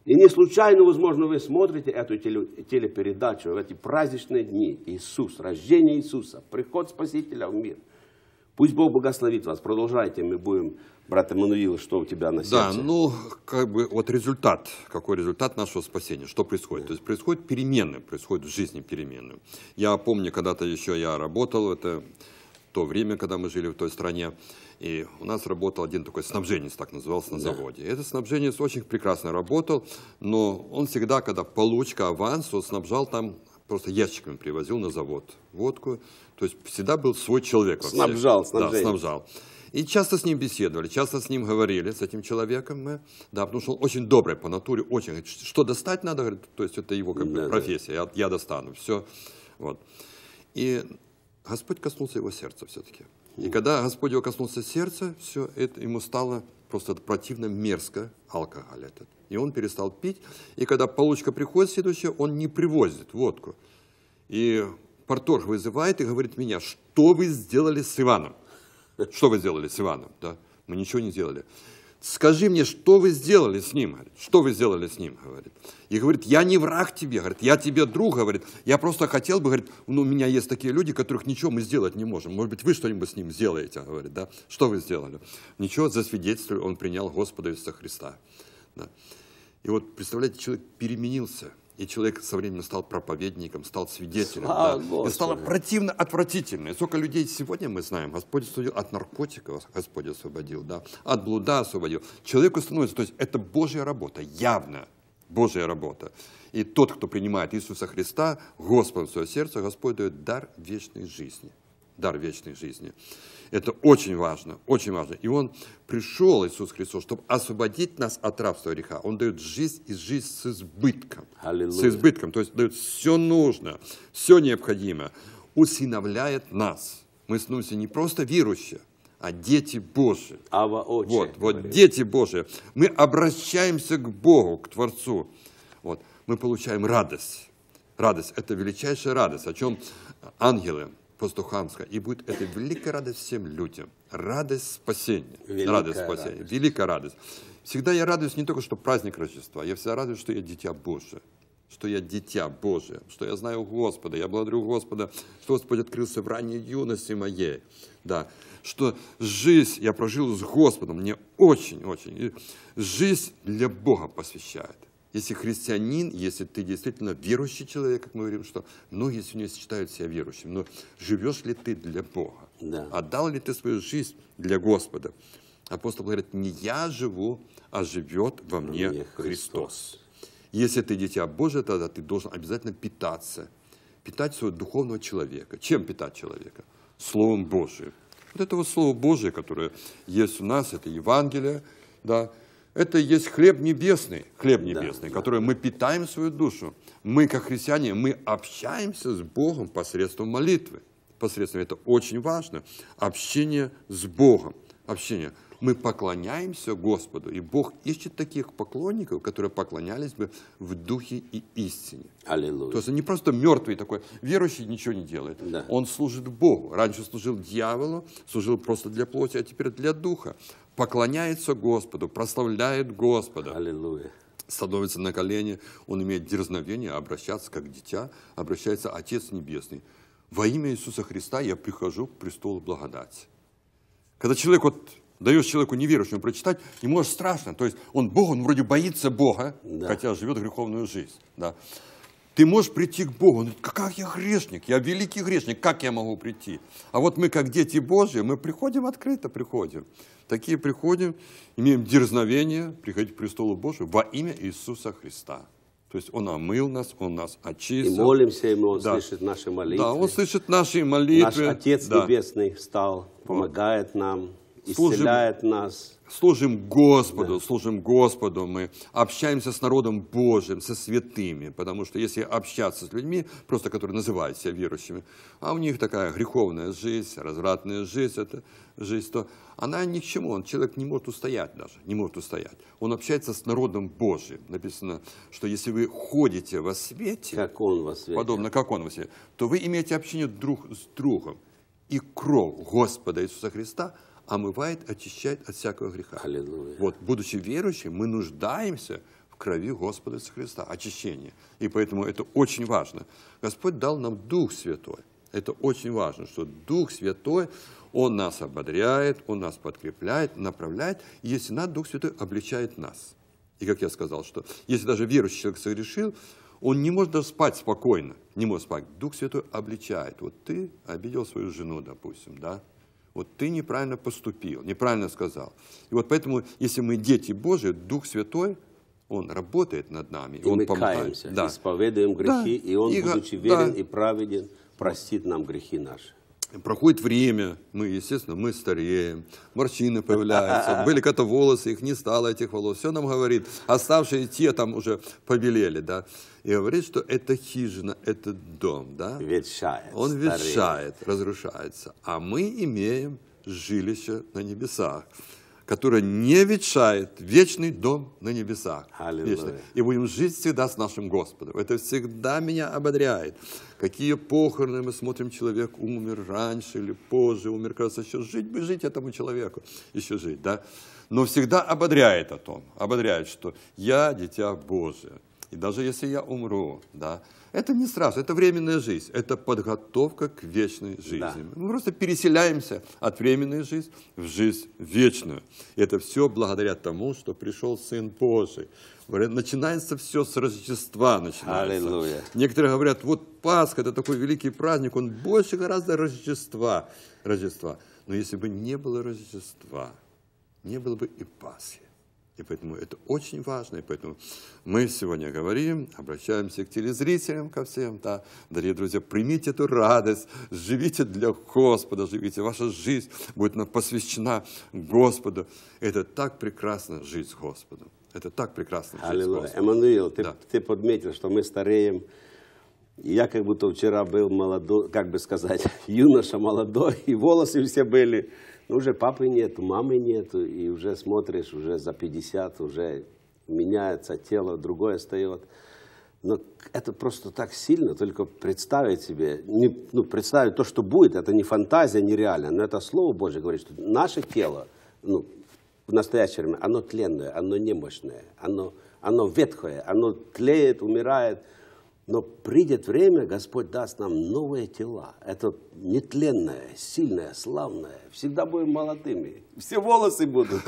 И не случайно, возможно, вы смотрите эту телепередачу в эти праздничные дни. Иисус, рождение Иисуса, приход Спасителя в мир. Пусть Бог благословит вас. Продолжайте, мы будем брат Эммануил, что у тебя на сердце? Да, ну, как бы вот результат, какой результат нашего спасения, что происходит? То есть происходят перемены, происходят в жизни перемены. Я помню, когда-то еще я работал, это то время, когда мы жили в той стране, и у нас работал один такой снабженец, так назывался, на заводе. Этот снабженец очень прекрасно работал, но он всегда, когда получка, аванс, он снабжал там просто ящиками привозил на завод водку. То есть всегда был свой человек. Снабжал, снабжал. Да, снабжал. И часто с ним беседовали, часто с ним говорили, с этим человеком мы, да, потому что он очень добрый по натуре, очень, говорит, что достать надо, говорит, то есть это его как бы профессия, я, я достану, все, вот. И Господь коснулся его сердца все-таки. И когда Господь его коснулся сердца, все это ему стало просто противно мерзко алкоголь этот. И он перестал пить. И когда получка приходит следующая, он не привозит водку. И порторг вызывает и говорит меня, что вы сделали с Иваном? что вы сделали с Иваном? Да? Мы ничего не сделали. Скажи мне, что вы сделали с ним? что вы сделали с ним? Говорит. И говорит, я не враг тебе, говорит, я тебе друг, говорит. Я просто хотел бы, говорит, ну, у меня есть такие люди, которых ничего мы сделать не можем. Может быть, вы что-нибудь с ним сделаете, говорит, да? Что вы сделали? Ничего, за свидетельство он принял Господа Иисуса Христа. Да. И вот, представляете, человек переменился – и человек со временем стал проповедником, стал свидетелем. Слава да. И стало противно, отвратительно. И сколько людей сегодня мы знаем, Господь освободил от наркотиков, Господь освободил, да, от блуда освободил. Человек становится, то есть это Божья работа, явно Божья работа. И тот, кто принимает Иисуса Христа, Господом в свое сердце, Господь дает дар вечной жизни. Дар вечной жизни. Это очень важно, очень важно. И Он пришел, Иисус Христос, чтобы освободить нас от рабства греха. Он дает жизнь и жизнь с избытком. Аллилуйя. С избытком, то есть дает все нужно, все необходимое. Усыновляет нас. Мы становимся не просто верующие, а дети Божьи. Ава отче, вот, вот дети Божьи. Мы обращаемся к Богу, к Творцу. Вот, мы получаем радость. Радость – это величайшая радость, о чем ангелы Пастуханска, и будет это великая радость всем людям. Радость спасения. Великая радость спасения. Радость. Великая радость. Всегда я радуюсь не только, что праздник Рождества, я всегда радуюсь, что я дитя Божие что я дитя Божие, что я знаю Господа, я благодарю Господа, что Господь открылся в ранней юности моей, да, что жизнь я прожил с Господом, мне очень-очень, жизнь для Бога посвящает. Если христианин, если ты действительно верующий человек, как мы говорим, что многие ну, сегодня считают себя верующим, но живешь ли ты для Бога? Да. Отдал ли ты свою жизнь для Господа? Апостол говорит, не я живу, а живет во мне, мне Христос. Христос. Если ты дитя Божие, тогда ты должен обязательно питаться. Питать своего духовного человека. Чем питать человека? Словом Божиим. Вот это вот Слово Божие, которое есть у нас, это Евангелие, да, это есть хлеб небесный, хлеб небесный, да, который да. мы питаем свою душу. Мы, как христиане, мы общаемся с Богом посредством молитвы. Посредством, это очень важно, общение с Богом. Общение. Мы поклоняемся Господу, и Бог ищет таких поклонников, которые поклонялись бы в духе и истине. Аллилуйя. То есть не просто мертвый такой, верующий ничего не делает. Да. Он служит Богу. Раньше служил дьяволу, служил просто для плоти, а теперь для духа поклоняется Господу, прославляет Господа. Аллилуйя. Становится на колени, он имеет дерзновение обращаться как дитя, обращается Отец Небесный. Во имя Иисуса Христа я прихожу к престолу благодати. Когда человек вот даешь человеку неверующему прочитать, ему аж страшно. То есть он Бог, он вроде боится Бога, да. хотя живет греховную жизнь. Да ты можешь прийти к Богу. Он говорит, как я грешник, я великий грешник, как я могу прийти? А вот мы, как дети Божьи, мы приходим открыто, приходим. Такие приходим, имеем дерзновение приходить к престолу Божию во имя Иисуса Христа. То есть Он омыл нас, Он нас очистил. И молимся Ему, Он да. слышит наши молитвы. Да, Он слышит наши молитвы. Наш Отец да. Небесный встал, помогает нам исцеляет служим, нас. Служим Господу, да. служим Господу, мы общаемся с народом Божьим, со святыми, потому что если общаться с людьми, просто которые называют себя верующими, а у них такая греховная жизнь, развратная жизнь, это жизнь, то она ни к чему, он, человек не может устоять даже, не может устоять. Он общается с народом Божьим. Написано, что если вы ходите во свете, как он во свете. подобно как он во свете, то вы имеете общение друг с другом. И кровь Господа Иисуса Христа – омывает, очищает от всякого греха. Аллилуйя. Вот, будучи верующим, мы нуждаемся в крови Господа Иисуса Христа, очищение. И поэтому это очень важно. Господь дал нам Дух Святой. Это очень важно, что Дух Святой, Он нас ободряет, Он нас подкрепляет, направляет. И если надо, Дух Святой обличает нас. И как я сказал, что если даже верующий человек согрешил, он не может даже спать спокойно, не может спать. Дух Святой обличает. Вот ты обидел свою жену, допустим, да? вот ты неправильно поступил, неправильно сказал. И вот поэтому, если мы дети Божии, Дух Святой, Он работает над нами. И, он мы помогает. каемся, да. исповедуем грехи, да. и Он, и, будучи верен да. и праведен, простит нам грехи наши. Проходит время, мы, естественно, мы стареем, морщины появляются, были когда-то волосы, их не стало, этих волос. Все нам говорит, оставшие те там уже побелели, да. И говорит, что это хижина, это дом, да. Ветшает. Он ветшает, разрушается. А мы имеем жилище на небесах которая не ветшает, вечный дом на небесах. И будем жить всегда с нашим Господом. Это всегда меня ободряет. Какие похороны мы смотрим, человек умер раньше или позже, умер, кажется, еще жить бы жить этому человеку, еще жить, да? Но всегда ободряет о том, ободряет, что я дитя Божие. И даже если я умру, да, это не сразу, это временная жизнь, это подготовка к вечной жизни. Да. Мы просто переселяемся от временной жизни в жизнь вечную. И Это все благодаря тому, что пришел Сын Божий. Начинается все с Рождества. Начинается. Аллилуйя. Некоторые говорят, вот Пасха, это такой великий праздник, он больше гораздо Рождества. Рождества. Но если бы не было Рождества, не было бы и Пасхи. И поэтому это очень важно. И поэтому мы сегодня говорим, обращаемся к телезрителям, ко всем. Да. Дорогие друзья, примите эту радость, живите для Господа, живите. Ваша жизнь будет посвящена Господу. Это так прекрасно жить с Господом. Это так прекрасно жить с Господом. Эммануил, ты, да. ты подметил, что мы стареем. Я как будто вчера был молодой, как бы сказать, юноша молодой, и волосы все были ну, уже папы нет, мамы нет, и уже смотришь, уже за 50, уже меняется тело, другое встает. Но это просто так сильно, только представить себе, не, ну, представить то, что будет, это не фантазия нереально, но это Слово Божье говорит, что наше тело, ну, в настоящее время, оно тленное, оно немощное, оно, оно ветхое, оно тлеет, умирает, но придет время, Господь даст нам новые тела. Это нетленное, сильное, славное. Всегда будем молодыми. Все волосы будут.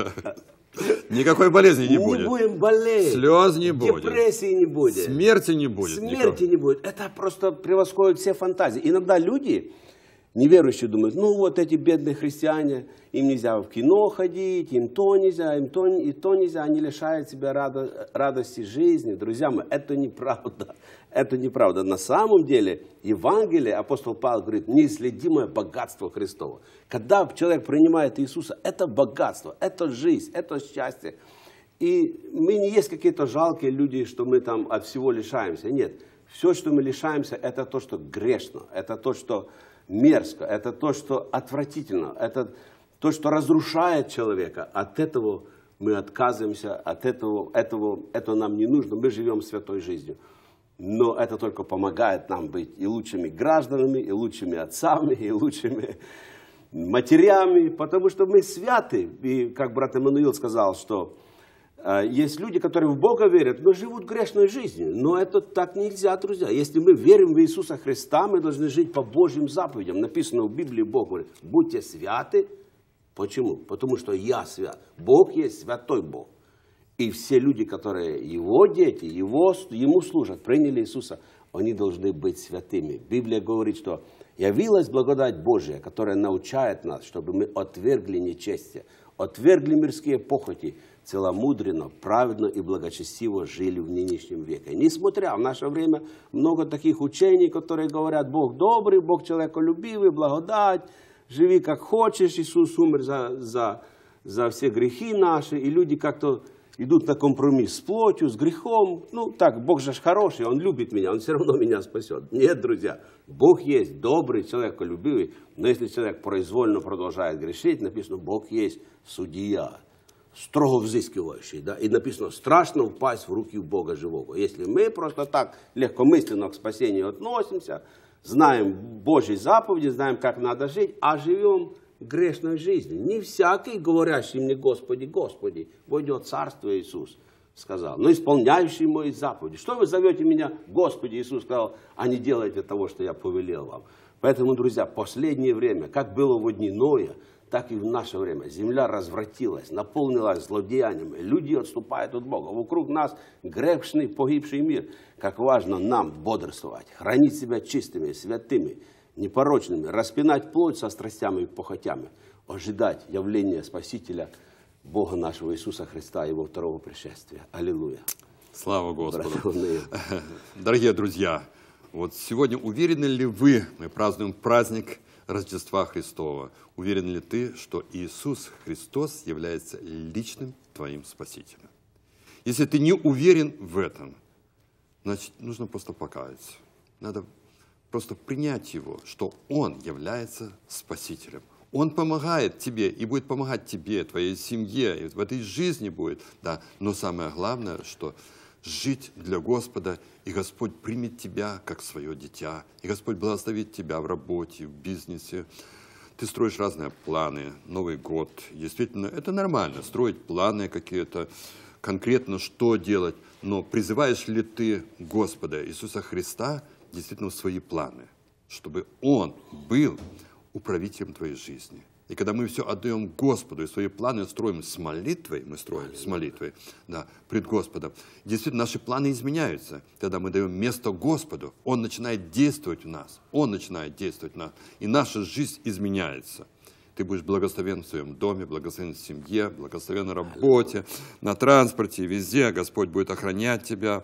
Никакой болезни не, будет. Не будем болеть. Слез не будет. Депрессии не будет. Смерти не будет. Смерти никого. не будет. Это просто превосходит все фантазии. Иногда люди Неверующие думают, ну вот эти бедные христиане, им нельзя в кино ходить, им то нельзя, им то, и то нельзя, они лишают себя радо, радости жизни. Друзья мои, это неправда, это неправда. На самом деле Евангелие, апостол Павел говорит, неисследимое богатство Христова. Когда человек принимает Иисуса, это богатство, это жизнь, это счастье. И мы не есть какие-то жалкие люди, что мы там от всего лишаемся. Нет, все, что мы лишаемся, это то, что грешно, это то, что мерзко, это то, что отвратительно, это то, что разрушает человека. От этого мы отказываемся, от этого, этого, этого нам не нужно, мы живем святой жизнью. Но это только помогает нам быть и лучшими гражданами, и лучшими отцами, и лучшими матерями, потому что мы святы. И как брат Эммануил сказал, что а, есть люди, которые в Бога верят, но живут грешной жизнью. Но это так нельзя, друзья. Если мы верим в Иисуса Христа, мы должны жить по Божьим заповедям. Написано в Библии, Бог говорит, будьте святы. Почему? Потому что я свят. Бог есть святой Бог. И все люди, которые его дети, его, ему служат, приняли Иисуса, они должны быть святыми. Библия говорит, что Явилась благодать Божья, которая научает нас, чтобы мы отвергли нечестие, отвергли мирские похоти, целомудренно, праведно и благочестиво жили в нынешнем веке. Несмотря в наше время много таких учений, которые говорят, Бог добрый, Бог человеколюбивый, благодать, живи как хочешь, Иисус умер за, за, за все грехи наши, и люди как-то идут на компромисс с плотью, с грехом. Ну, так, Бог же хороший, Он любит меня, Он все равно меня спасет. Нет, друзья, Бог есть добрый, человеколюбивый, но если человек произвольно продолжает грешить, написано, Бог есть судья, строго взыскивающий, да, и написано, страшно упасть в руки Бога живого. Если мы просто так легкомысленно к спасению относимся, знаем Божьи заповеди, знаем, как надо жить, а живем грешной жизни. Не всякий, говорящий мне Господи, Господи, войдет Царство Иисус, сказал, но исполняющий мои заповеди. Что вы зовете меня, Господи, Иисус сказал, а не делайте того, что я повелел вам. Поэтому, друзья, последнее время, как было в дни Ноя, так и в наше время. Земля развратилась, наполнилась злодеяниями. Люди отступают от Бога. Вокруг нас грешный, погибший мир. Как важно нам бодрствовать, хранить себя чистыми, святыми, непорочными, распинать плоть со страстями и похотями, ожидать явления Спасителя Бога нашего Иисуса Христа, Его второго пришествия. Аллилуйя. Слава Господу. Дорогие друзья, вот сегодня уверены ли вы, мы празднуем праздник Рождества Христова, уверен ли ты, что Иисус Христос является личным твоим спасителем? Если ты не уверен в этом, значит, нужно просто покаяться. Надо просто принять его, что он является спасителем. Он помогает тебе и будет помогать тебе, твоей семье, и в этой жизни будет. Да. Но самое главное, что жить для Господа, и Господь примет тебя как свое дитя, и Господь благословит тебя в работе, в бизнесе. Ты строишь разные планы, Новый год. Действительно, ну, это нормально, строить планы какие-то, конкретно что делать. Но призываешь ли ты Господа Иисуса Христа – действительно свои планы, чтобы Он был управителем твоей жизни. И когда мы все отдаем Господу, и свои планы строим с молитвой, мы строим с молитвой, да, пред Господом, действительно наши планы изменяются. Тогда мы даем место Господу, Он начинает действовать в нас, Он начинает действовать в нас, и наша жизнь изменяется. Ты будешь благословен в своем доме, благословен в семье, благословен на работе, на транспорте, везде. Господь будет охранять тебя.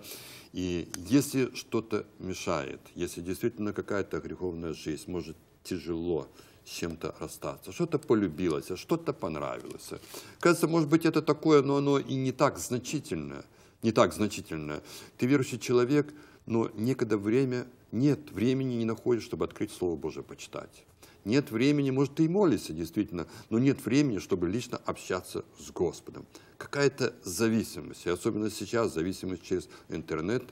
И если что-то мешает, если действительно какая-то греховная жизнь, может, тяжело с чем-то расстаться, что-то полюбилось, а что-то понравилось. Кажется, может быть, это такое, но оно и не так значительное. Не так значительное. Ты верующий человек, но некогда время, нет времени не находишь, чтобы открыть Слово Божие, почитать. Нет времени, может, ты и молишься действительно, но нет времени, чтобы лично общаться с Господом. Какая-то зависимость, и особенно сейчас зависимость через интернет,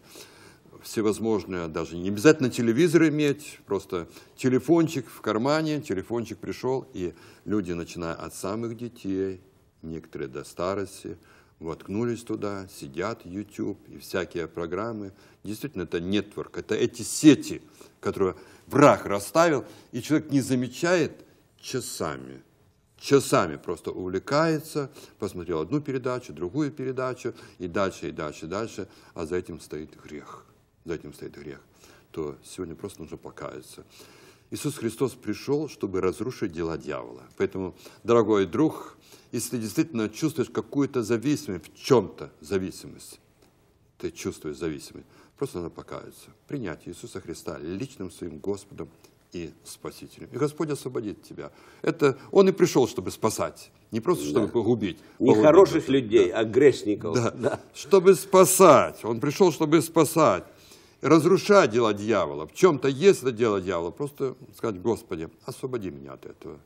всевозможные, даже не обязательно телевизор иметь, просто телефончик в кармане, телефончик пришел, и люди, начиная от самых детей, некоторые до старости, воткнулись туда, сидят YouTube и всякие программы. Действительно, это нетворк, это эти сети, которые враг расставил, и человек не замечает часами. Часами просто увлекается, посмотрел одну передачу, другую передачу, и дальше, и дальше, и дальше, а за этим стоит грех. За этим стоит грех. То сегодня просто нужно покаяться. Иисус Христос пришел, чтобы разрушить дела дьявола. Поэтому, дорогой друг, если действительно чувствуешь какую-то зависимость, в чем-то зависимость, ты чувствуешь зависимость, просто надо покаяться, принять Иисуса Христа личным своим Господом и Спасителем. И Господь освободит тебя. Это Он и пришел, чтобы спасать, не просто чтобы да. погубить. Не погубить хороших людей, да. а грешников. Да. Да. Чтобы спасать. Он пришел, чтобы спасать разрушать дела дьявола. В чем-то есть это дело дьявола. Просто сказать, Господи, освободи меня от этого.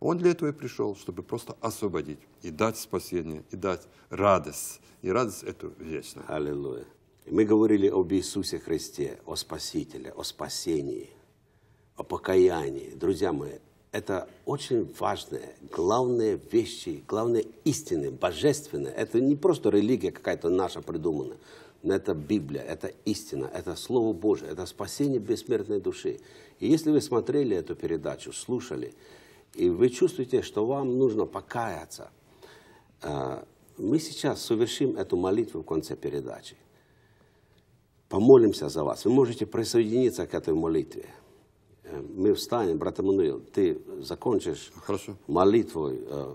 Он для этого и пришел, чтобы просто освободить и дать спасение, и дать радость. И радость эту вечную. Аллилуйя. Мы говорили об Иисусе Христе, о Спасителе, о спасении, о покаянии. Друзья мои, это очень важные, главные вещи, главные истины, божественные. Это не просто религия какая-то наша придуманная это Библия, это истина, это Слово Божие, это спасение бессмертной души. И если вы смотрели эту передачу, слушали, и вы чувствуете, что вам нужно покаяться, э, мы сейчас совершим эту молитву в конце передачи. Помолимся за вас. Вы можете присоединиться к этой молитве. Э, мы встанем, брат Эммануил, ты закончишь Хорошо. молитву, э,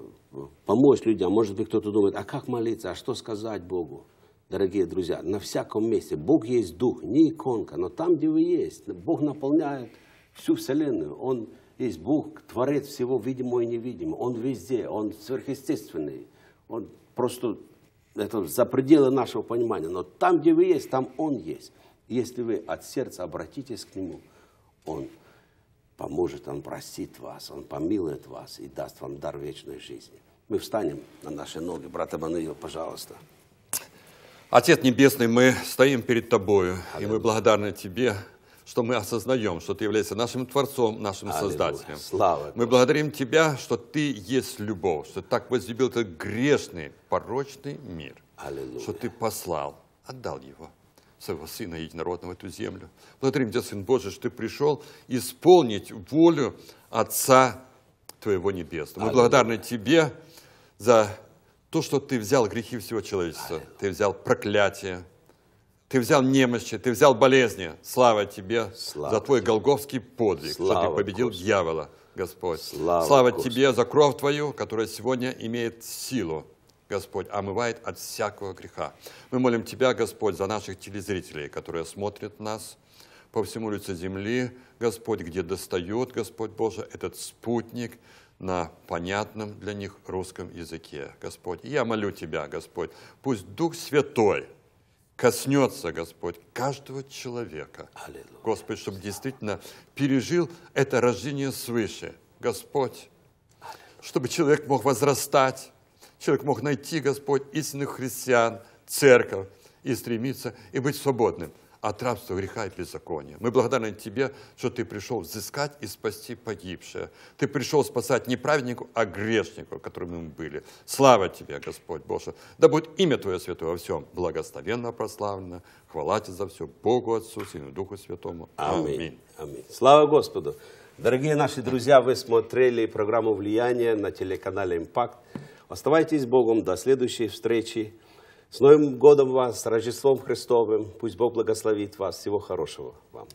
поможешь людям. Может быть, кто-то думает, а как молиться, а что сказать Богу? дорогие друзья, на всяком месте. Бог есть Дух, не иконка, но там, где вы есть, Бог наполняет всю Вселенную. Он есть Бог, творец всего видимого и невидимого. Он везде, Он сверхъестественный. Он просто, это за пределы нашего понимания. Но там, где вы есть, там Он есть. Если вы от сердца обратитесь к Нему, Он поможет, Он простит вас, Он помилует вас и даст вам дар вечной жизни. Мы встанем на наши ноги, брат Эммануил, пожалуйста. Отец Небесный, мы стоим перед Тобою, Аллилуйя. и мы благодарны Тебе, что мы осознаем, что Ты являешься нашим Творцом, нашим Аллилуйя. Создателем. Слава мы благодарим Тебя, что Ты есть любовь, что так возлюбил этот грешный, порочный мир, Аллилуйя. что Ты послал, отдал его своего Сына Единородного эту землю. Благодарим Тебя, Сын Божий, что Ты пришел исполнить волю Отца Твоего Небесного. Мы Аллилуйя. благодарны Тебе за то, что ты взял грехи всего человечества, ты взял проклятие, ты взял немощи, ты взял болезни. Слава тебе Слава за твой тебе. голговский подвиг, Слава что ты победил Господь. дьявола, Господь. Слава, Слава Господь. тебе за кровь твою, которая сегодня имеет силу, Господь, омывает от всякого греха. Мы молим тебя, Господь, за наших телезрителей, которые смотрят нас по всему лицу земли, Господь, где достает, Господь Боже, этот спутник – на понятном для них русском языке, Господь. И я молю Тебя, Господь, пусть Дух Святой коснется, Господь, каждого человека. Аллилуйя. Господь, чтобы действительно пережил это рождение свыше. Господь, Аллилуйя. чтобы человек мог возрастать, человек мог найти, Господь, истинных христиан, церковь и стремиться, и быть свободным от рабства греха и беззакония. Мы благодарны Тебе, что Ты пришел взыскать и спасти погибшее. Ты пришел спасать не праведнику, а грешнику, которым мы были. Слава Тебе, Господь Боже. Да будет имя Твое святое во всем благословенно прославлено. Хвала Тебе за все. Богу Отцу, Сыну Духу Святому. Аминь. Аминь. Аминь. Слава Господу. Дорогие наши друзья, вы смотрели программу «Влияние» на телеканале «Импакт». Оставайтесь с Богом. До следующей встречи. С Новым годом вас, с Рождеством Христовым. Пусть Бог благословит вас. Всего хорошего вам.